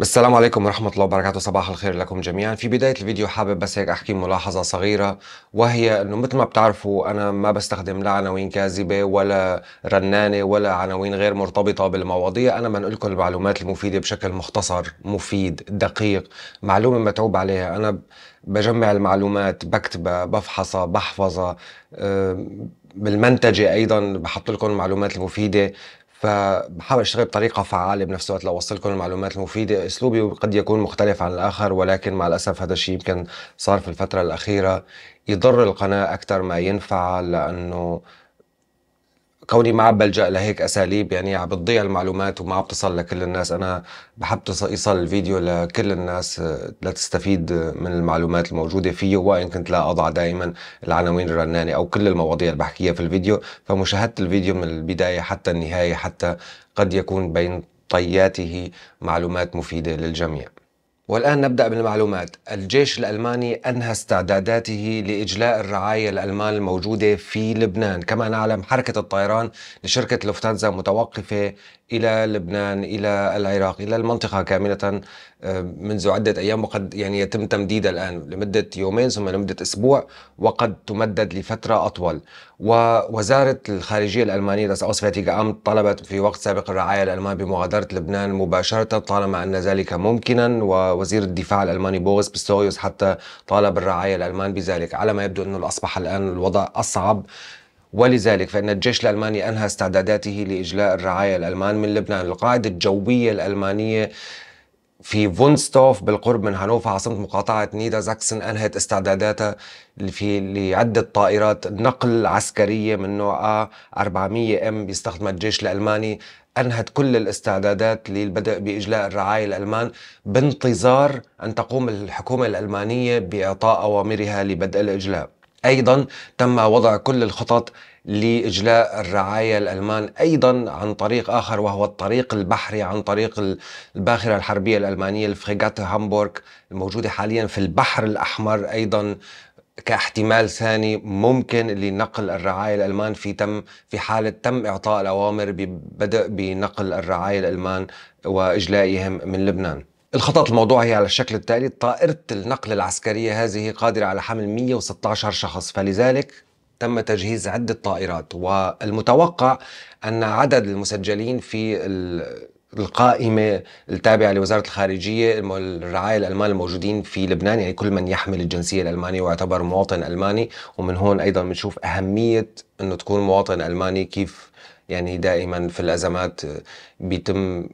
السلام عليكم ورحمة الله وبركاته صباح الخير لكم جميعا في بداية الفيديو حابب بس هيك أحكي ملاحظة صغيرة وهي أنه مثل ما بتعرفوا أنا ما بستخدم لا عناوين كاذبة ولا رنانة ولا عناوين غير مرتبطة بالمواضيع أنا بنقلكم المعلومات المفيدة بشكل مختصر مفيد دقيق معلومة متعوب عليها أنا بجمع المعلومات بكتبها بفحصها بحفظها آه، بالمنتجة أيضا بحط لكم المعلومات المفيدة فبحاول اشتغل بطريقه فعاله بنفس الوقت لاوصلكم المعلومات المفيده، اسلوبي قد يكون مختلف عن الاخر ولكن مع الاسف هذا الشيء يمكن صار في الفتره الاخيره يضر القناه اكثر ما ينفع لانه كوني ما عم بلجا لهيك اساليب يعني عم بتضيع المعلومات وما عم تصل لكل الناس انا بحب يصل الفيديو لكل الناس آه، لتستفيد آه، من المعلومات الموجوده فيه وان كنت لا اضع دائما العناوين الرنانه او كل المواضيع اللي بحكيها في الفيديو فمشاهده الفيديو من البدايه حتى النهايه حتى قد يكون بين طياته معلومات مفيده للجميع والآن نبدأ بالمعلومات الجيش الألماني أنهى استعداداته لإجلاء الرعاية الألمان الموجودة في لبنان كما نعلم حركة الطيران لشركة لوفتانزا متوقفة إلى لبنان إلى العراق إلى المنطقة كاملة آه، منذ عدة أيام وقد يعني يتم تمديدها الآن لمدة يومين ثم لمدة أسبوع وقد تمدد لفترة أطول ووزارة الخارجية الألمانية أو سفاتيكا أمت طلبت في وقت سابق الرعاية الألمان بمغادرة لبنان مباشرة طالما أن ذلك ممكنا ووزير الدفاع الألماني بوغس بستويوس حتى طالب الرعاية الألمان بذلك على ما يبدو أنه أصبح الآن الوضع أصعب ولذلك فإن الجيش الألماني أنهى استعداداته لإجلاء الرعاية الألمان من لبنان القاعدة الجوية الألمانية في فونستوف بالقرب من هانوفا عاصمة مقاطعة نيدا زاكسن أنهت استعداداتها في لعدة طائرات نقل عسكرية من نوع 400 ام بيستخدمها الجيش الألماني أنهت كل الاستعدادات للبدء بإجلاء الرعاية الألمان بانتظار أن تقوم الحكومة الألمانية بإعطاء أوامرها لبدء الإجلاء أيضا تم وضع كل الخطط لإجلاء الرعايا الألمان أيضا عن طريق آخر وهو الطريق البحري عن طريق الباخرة الحربية الألمانية الفريغات هامبورغ الموجودة حاليا في البحر الأحمر أيضا كاحتمال ثاني ممكن لنقل الرعايا الالمان في تم في حاله تم اعطاء الاوامر ببدء بنقل الرعايا الالمان واجلائهم من لبنان الخطط الموضوعة هي على الشكل التالي طائرة النقل العسكرية هذه قادرة على حمل 116 شخص فلذلك تم تجهيز عدة طائرات والمتوقع أن عدد المسجلين في القائمة التابعة لوزارة الخارجية الرعاية الألمان الموجودين في لبنان يعني كل من يحمل الجنسية الألمانية ويعتبر مواطن ألماني ومن هون أيضا بنشوف أهمية أنه تكون مواطن ألماني كيف يعني دائما في الأزمات بيتم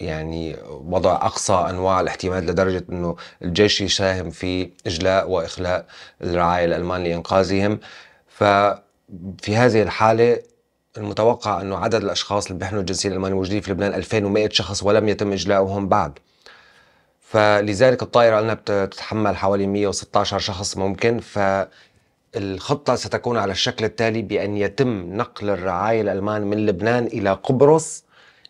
يعني وضع اقصى انواع الاحتمال لدرجه انه الجيش يساهم في اجلاء واخلاء الرعايا الالمان لانقاذهم ففي هذه الحاله المتوقع انه عدد الاشخاص اللي بيحملوا الجنسيه الالمانيه موجودين في لبنان 2100 شخص ولم يتم اجلاؤهم بعد فلذلك الطائرة قلنا بتتحمل حوالي 116 شخص ممكن فالخطة ستكون على الشكل التالي بأن يتم نقل الرعاية الألمان من لبنان إلى قبرص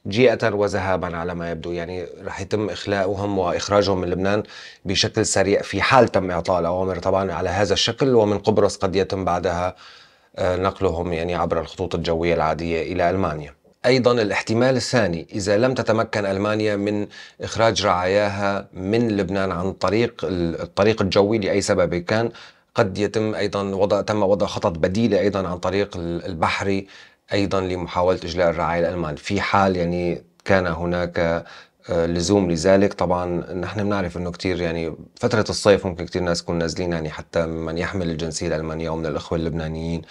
جيئة وذهابا على ما يبدو يعني رح يتم إخلاؤهم وإخراجهم من لبنان بشكل سريع في حال تم إعطاء الأوامر طبعا على هذا الشكل ومن قبرص قد يتم بعدها آه، نقلهم يعني عبر الخطوط الجوية العادية إلى ألمانيا ايضا الاحتمال الثاني اذا لم تتمكن المانيا من اخراج رعاياها من لبنان عن طريق الطريق الجوي لاي سبب كان قد يتم ايضا وضع تم وضع خطط بديله ايضا عن طريق البحري ايضا لمحاوله اجلاء الرعايا الالمان في حال يعني كان هناك آه، لزوم لذلك طبعا نحن بنعرف انه كثير يعني فتره الصيف ممكن كثير ناس تكون نازلين يعني حتى من يحمل الجنسيه الالمانيه ومن الاخوه اللبنانيين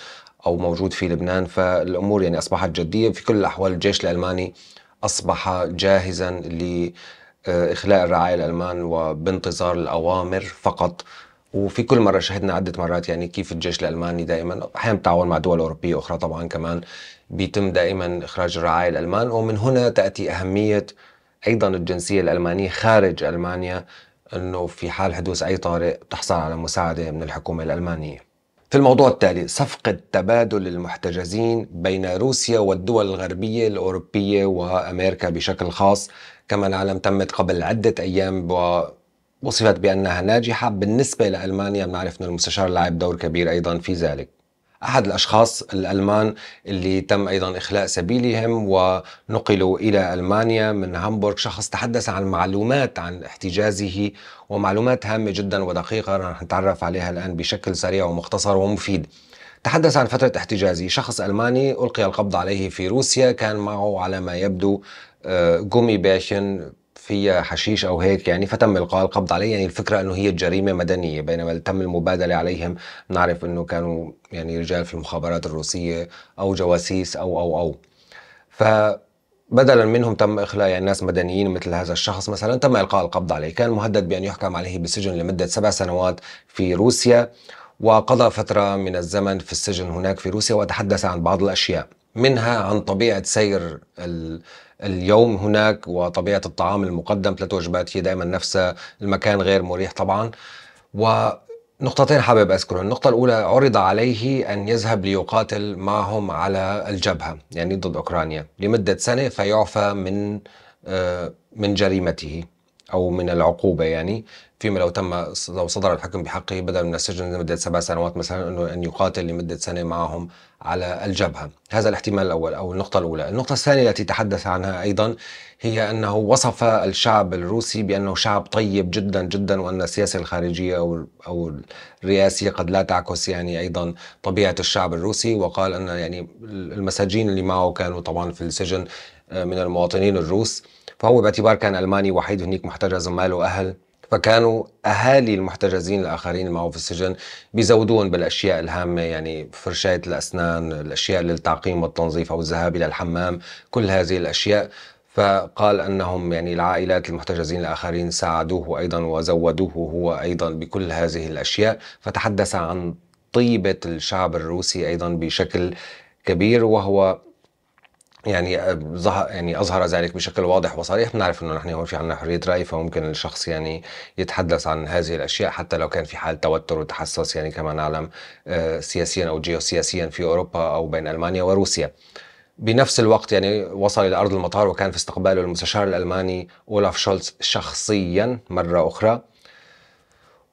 او موجود في لبنان فالامور يعني اصبحت جديه في كل الاحوال الجيش الالماني اصبح جاهزا لاخلاء الرعايا الالمان وبانتظار الاوامر فقط وفي كل مره شهدنا عده مرات يعني كيف الجيش الالماني دائما احيانا بالتعاون مع دول اوروبيه اخرى طبعا كمان بيتم دائما اخراج الرعايا الالمان ومن هنا تاتي اهميه ايضا الجنسيه الالمانيه خارج المانيا انه في حال حدوث اي طارئ بتحصل على مساعده من الحكومه الالمانيه. في الموضوع التالي صفقة تبادل المحتجزين بين روسيا والدول الغربية الأوروبية وأمريكا بشكل خاص كما نعلم تمت قبل عدة أيام وصفت بأنها ناجحة بالنسبة لألمانيا بنعرف أن المستشار لعب دور كبير أيضا في ذلك أحد الأشخاص الألمان اللي تم أيضا إخلاء سبيلهم ونقلوا إلى ألمانيا من هامبورغ شخص تحدث عن معلومات عن احتجازه ومعلومات هامة جدا ودقيقة رح نتعرف عليها الآن بشكل سريع ومختصر ومفيد تحدث عن فترة احتجازي شخص ألماني ألقي القبض عليه في روسيا كان معه على ما يبدو جومي آه، باشن فيها حشيش او هيك يعني فتم القاء القبض عليه يعني الفكره انه هي جريمه مدنيه بينما تم المبادله عليهم نعرف انه كانوا يعني رجال في المخابرات الروسيه او جواسيس او او او ف بدلا منهم تم اخلاء يعني ناس مدنيين مثل هذا الشخص مثلا تم القاء القبض عليه كان مهدد بان يحكم عليه بالسجن لمده سبع سنوات في روسيا وقضى فتره من الزمن في السجن هناك في روسيا وتحدث عن بعض الاشياء منها عن طبيعه سير اليوم هناك وطبيعه الطعام المقدم ثلاث وجبات هي دائما نفسها المكان غير مريح طبعا و نقطتين حابب أذكرهم النقطة الأولى عرض عليه أن يذهب ليقاتل معهم على الجبهة يعني ضد أوكرانيا لمدة سنة فيعفى من آه، من جريمته أو من العقوبة يعني فيما لو تم لو صدر الحكم بحقه بدل من السجن لمده سبع سنوات مثلا انه ان يقاتل لمده سنه معهم على الجبهه، هذا الاحتمال الاول او النقطه الاولى، النقطه الثانيه التي تحدث عنها ايضا هي انه وصف الشعب الروسي بانه شعب طيب جدا جدا وان السياسه الخارجيه او او الرئاسيه قد لا تعكس يعني ايضا طبيعه الشعب الروسي وقال ان يعني المساجين اللي معه كانوا طبعا في السجن آه، من المواطنين الروس فهو باعتبار كان الماني وحيد هناك محتجز ماله اهل فكانوا اهالي المحتجزين الاخرين اللي معه في السجن بيزودون بالاشياء الهامه يعني فرشاه الاسنان، الاشياء للتعقيم والتنظيف او الذهاب الى الحمام، كل هذه الاشياء فقال انهم يعني العائلات المحتجزين الاخرين ساعدوه ايضا وزودوه هو ايضا بكل هذه الاشياء، فتحدث عن طيبه الشعب الروسي ايضا بشكل كبير وهو يعني آه، ظهر يعني اظهر ذلك بشكل واضح وصريح بنعرف انه نحن هون في عندنا حريه راي فممكن الشخص يعني يتحدث عن هذه الاشياء حتى لو كان في حال توتر وتحسس يعني كما نعلم آه، سياسيا او جيوسياسيا في اوروبا او بين المانيا وروسيا. بنفس الوقت يعني وصل الى ارض المطار وكان في استقباله المستشار الالماني اولاف شولتز شخصيا مره اخرى.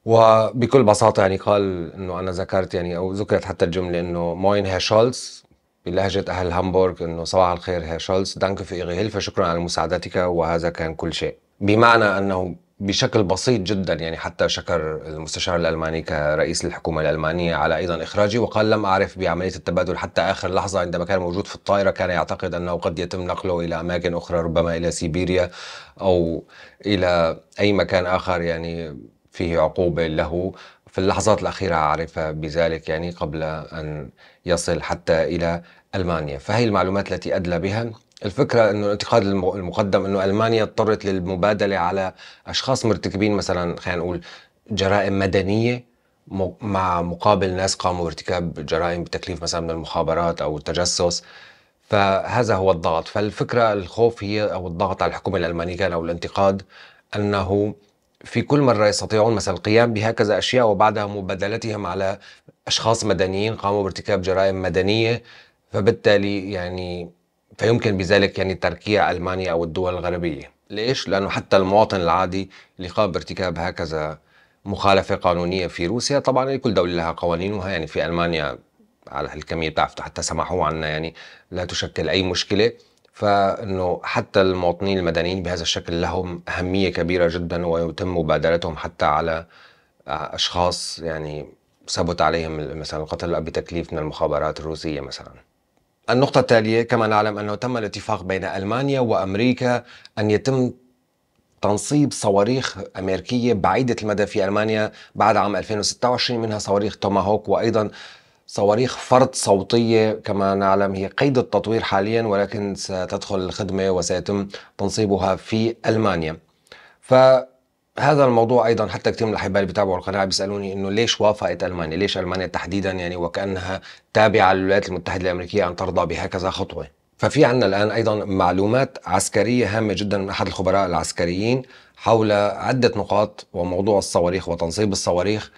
وبكل بساطه يعني قال انه انا ذكرت يعني او ذكرت حتى الجمله انه موين هي شولتز بلهجة أهل هامبورغ أنه صباح الخير هير شولز دانك في إيغي هيلفة شكرا على مساعدتك وهذا كان كل شيء بمعنى أنه بشكل بسيط جدا يعني حتى شكر المستشار الالماني كرئيس الحكومه الالمانيه على ايضا اخراجي وقال لم اعرف بعمليه التبادل حتى اخر لحظه عندما كان موجود في الطائره كان يعتقد انه قد يتم نقله الى اماكن اخرى ربما الى سيبيريا او الى اي مكان اخر يعني فيه عقوبه له في اللحظات الأخيرة عرف بذلك يعني قبل أن يصل حتى إلى ألمانيا فهي المعلومات التي أدلى بها الفكرة أنه الانتقاد المقدم أنه ألمانيا اضطرت للمبادلة على أشخاص مرتكبين مثلا خلينا نقول جرائم مدنية مع مقابل ناس قاموا بارتكاب جرائم بتكليف مثلا من المخابرات أو التجسس فهذا هو الضغط فالفكرة الخوف هي أو الضغط على الحكومة الألمانية كان أو الانتقاد أنه في كل مرة يستطيعون مثلا القيام بهكذا أشياء وبعدها مبادلتهم على أشخاص مدنيين قاموا بارتكاب جرائم مدنية فبالتالي يعني فيمكن بذلك يعني تركيع ألمانيا أو الدول الغربية ليش؟ لأنه حتى المواطن العادي اللي قام بارتكاب هكذا مخالفة قانونية في روسيا طبعا كل دولة لها قوانينها يعني في ألمانيا على هالكمية بتاعته حتى سمحوا عنا يعني لا تشكل أي مشكلة فانه حتى المواطنين المدنيين بهذا الشكل لهم اهميه كبيره جدا ويتم مبادرتهم حتى على آه، اشخاص يعني ثبت عليهم مثلا القتل بتكليف من المخابرات الروسيه مثلا. النقطة التالية كما نعلم أنه تم الاتفاق بين ألمانيا وأمريكا أن يتم تنصيب صواريخ أمريكية بعيدة المدى في ألمانيا بعد عام 2026 منها صواريخ توماهوك وأيضا صواريخ فرط صوتية كما نعلم هي قيد التطوير حاليا ولكن ستدخل الخدمة وسيتم تنصيبها في ألمانيا فهذا الموضوع ايضا حتى كثير من الاحباء اللي بيتابعوا القناه بيسالوني انه ليش وافقت آية المانيا؟ ليش المانيا تحديدا يعني وكانها تابعه للولايات المتحده الامريكيه ان ترضى بهكذا خطوه. ففي عندنا الان ايضا معلومات عسكريه هامه جدا من احد الخبراء العسكريين حول عده نقاط وموضوع الصواريخ وتنصيب الصواريخ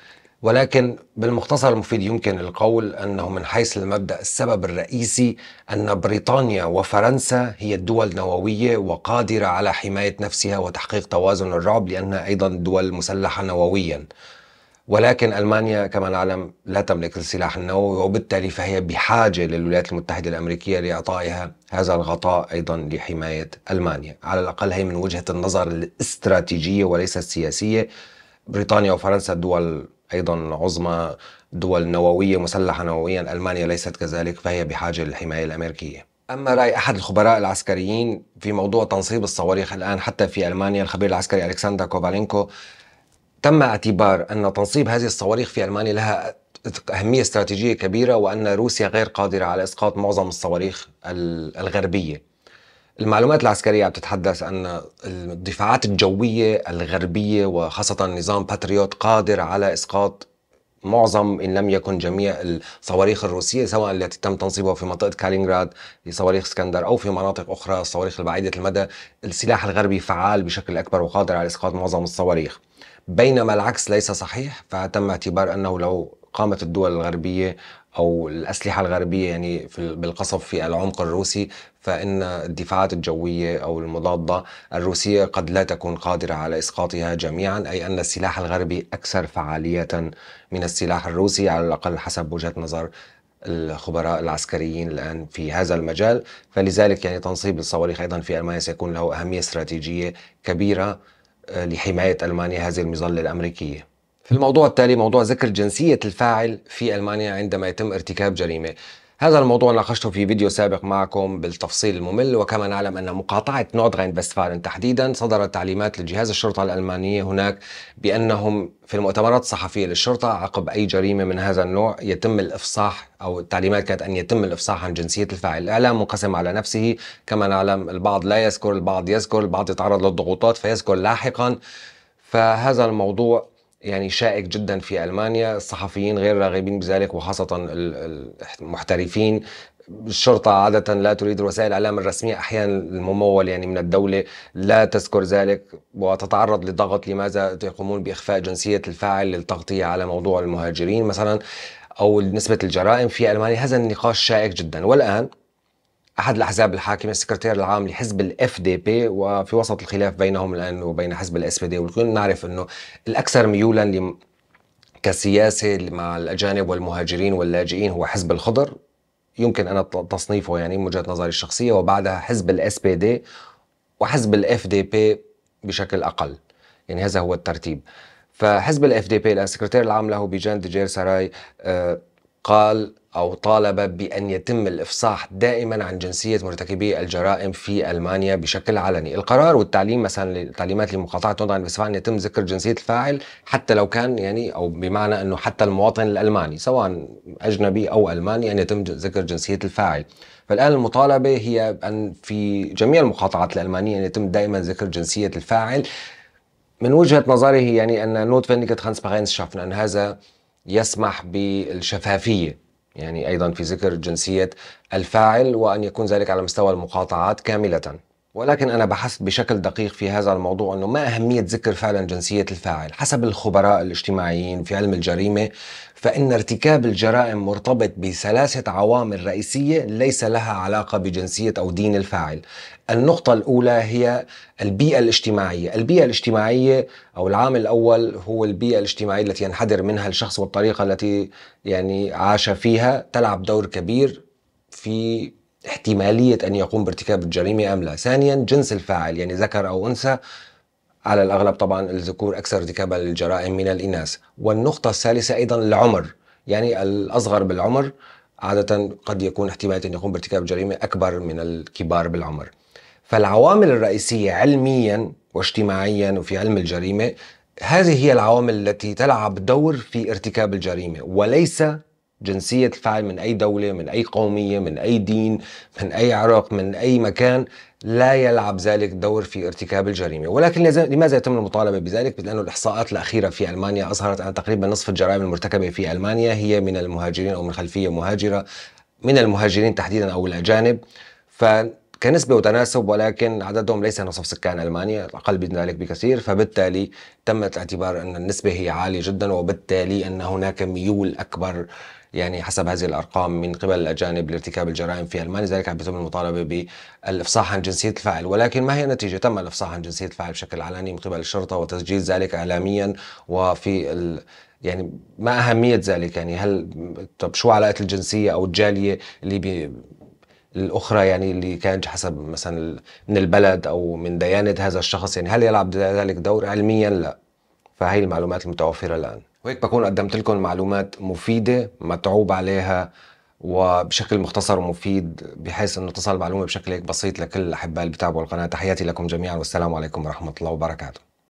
ولكن بالمختصر المفيد يمكن القول انه من حيث المبدا السبب الرئيسي ان بريطانيا وفرنسا هي الدول نوويه وقادره على حمايه نفسها وتحقيق توازن الرعب لانها ايضا دول مسلحه نوويا. ولكن المانيا كما نعلم لا تملك السلاح النووي وبالتالي فهي بحاجه للولايات المتحده الامريكيه لاعطائها هذا الغطاء ايضا لحمايه المانيا، على الاقل هي من وجهه النظر الاستراتيجيه وليس السياسيه. بريطانيا وفرنسا دول ايضا عظمى دول نوويه مسلحه نوويا المانيا ليست كذلك فهي بحاجه للحمايه الامريكيه. اما راي احد الخبراء العسكريين في موضوع تنصيب الصواريخ الان حتى في المانيا الخبير العسكري الكسندر كوفالينكو تم اعتبار ان تنصيب هذه الصواريخ في المانيا لها أهمية استراتيجية كبيرة وأن روسيا غير قادرة على إسقاط معظم الصواريخ الغربية المعلومات العسكرية عم تتحدث أن الدفاعات الجوية الغربية وخاصة نظام باتريوت قادر على إسقاط معظم إن لم يكن جميع الصواريخ الروسية سواء التي تم تنصيبها في منطقة كالينغراد لصواريخ اسكندر أو في مناطق أخرى الصواريخ البعيدة المدى السلاح الغربي فعال بشكل أكبر وقادر على إسقاط معظم الصواريخ بينما العكس ليس صحيح فتم اعتبار أنه لو قامت الدول الغربية أو الأسلحة الغربية يعني في بالقصف في العمق الروسي فإن الدفاعات الجوية أو المضادة الروسية قد لا تكون قادرة على إسقاطها جميعا أي أن السلاح الغربي أكثر فعالية من السلاح الروسي على الأقل حسب وجهة نظر الخبراء العسكريين الآن في هذا المجال فلذلك يعني تنصيب الصواريخ أيضا في ألمانيا سيكون له أهمية استراتيجية كبيرة آه، لحماية ألمانيا هذه المظلة الأمريكية في الموضوع التالي موضوع ذكر جنسية الفاعل في ألمانيا عندما يتم ارتكاب جريمة هذا الموضوع ناقشته في فيديو سابق معكم بالتفصيل الممل وكما نعلم أن مقاطعة نوردرين فيستفالن تحديدا صدرت تعليمات لجهاز الشرطة الألمانية هناك بأنهم في المؤتمرات الصحفية للشرطة عقب أي جريمة من هذا النوع يتم الإفصاح أو التعليمات كانت أن يتم الإفصاح عن جنسية الفاعل الإعلام منقسم على نفسه كما نعلم البعض لا يذكر البعض يذكر البعض يتعرض للضغوطات فيذكر لاحقا فهذا الموضوع يعني شائك جدا في المانيا، الصحفيين غير راغبين بذلك وخاصه المحترفين الشرطة عادة لا تريد وسائل الإعلام الرسمية أحيانا الممول يعني من الدولة لا تذكر ذلك وتتعرض لضغط لماذا يقومون بإخفاء جنسية الفاعل للتغطية على موضوع المهاجرين مثلا أو نسبة الجرائم في ألمانيا هذا النقاش شائك جدا والآن احد الاحزاب الحاكمه السكرتير العام لحزب الاف دي بي وفي وسط الخلاف بينهم الان وبين حزب الاس بي دي والكل نعرف انه الاكثر ميولا كسياسه مع الاجانب والمهاجرين واللاجئين هو حزب الخضر يمكن انا تصنيفه يعني من وجهه نظري الشخصيه وبعدها حزب الاس بي دي وحزب الاف دي بي بشكل اقل يعني هذا هو الترتيب فحزب الاف دي بي الان السكرتير العام له بيجان جير سراي آه قال أو طالب بأن يتم الإفصاح دائما عن جنسية مرتكبي الجرائم في ألمانيا بشكل علني القرار والتعليم مثلا التعليمات لمقاطعة بس فعلا يتم ذكر جنسية الفاعل حتى لو كان يعني أو بمعنى أنه حتى المواطن الألماني سواء أجنبي أو ألماني أن يتم ذكر جنسية الفاعل فالآن المطالبة هي أن في جميع المقاطعات الألمانية أن يتم دائما ذكر جنسية الفاعل من وجهة نظره يعني أن نوت transparenz schaffen أن هذا يسمح بالشفافية يعني أيضا في ذكر جنسية الفاعل وأن يكون ذلك على مستوى المقاطعات كاملة ولكن أنا بحثت بشكل دقيق في هذا الموضوع أنه ما أهمية ذكر فعلا جنسية الفاعل حسب الخبراء الاجتماعيين في علم الجريمة فإن ارتكاب الجرائم مرتبط بثلاثة عوامل رئيسية ليس لها علاقة بجنسية أو دين الفاعل النقطة الأولى هي البيئة الاجتماعية البيئة الاجتماعية أو العامل الأول هو البيئة الاجتماعية التي ينحدر منها الشخص والطريقة التي يعني عاش فيها تلعب دور كبير في احتمالية أن يقوم بارتكاب الجريمة أم لا ثانيا جنس الفاعل يعني ذكر أو أنثى على الأغلب طبعا الذكور أكثر ارتكابا للجرائم من الإناث والنقطة الثالثة أيضا العمر يعني الأصغر بالعمر عادة قد يكون احتمالية أن يقوم بارتكاب جريمة أكبر من الكبار بالعمر فالعوامل الرئيسية علميا واجتماعيا وفي علم الجريمة هذه هي العوامل التي تلعب دور في ارتكاب الجريمة وليس جنسية الفاعل من أي دولة من أي قومية من أي دين من أي عرق من أي مكان لا يلعب ذلك دور في ارتكاب الجريمة ولكن لماذا يتم المطالبة بذلك؟ لأن الإحصاءات الأخيرة في ألمانيا أظهرت أن تقريبا نصف الجرائم المرتكبة في ألمانيا هي من المهاجرين أو من خلفية مهاجرة من المهاجرين تحديدا أو الأجانب ف كنسبة وتناسب ولكن عددهم ليس نصف سكان ألمانيا أقل من ذلك بكثير فبالتالي تم الاعتبار أن النسبة هي عالية جدا وبالتالي أن هناك ميول أكبر يعني حسب هذه الارقام من قبل الاجانب لارتكاب الجرائم في المانيا لذلك عم بيتم المطالبه بالافصاح عن جنسيه الفاعل ولكن ما هي النتيجه تم الافصاح عن جنسيه الفاعل بشكل علني من قبل الشرطه وتسجيل ذلك اعلاميا وفي ال... يعني ما اهميه ذلك يعني هل طب شو علاقه الجنسيه او الجاليه اللي بي... الاخرى يعني اللي كانت حسب مثلا من البلد او من ديانه هذا الشخص يعني هل يلعب ذلك دور علميا لا فهي المعلومات المتوفره الان وهيك بكون قدمت لكم معلومات مفيدة متعوب عليها وبشكل مختصر ومفيد بحيث انه تصل المعلومة بشكل هيك بسيط لكل الأحباء اللي بتابعوا القناة تحياتي لكم جميعا والسلام عليكم ورحمة الله وبركاته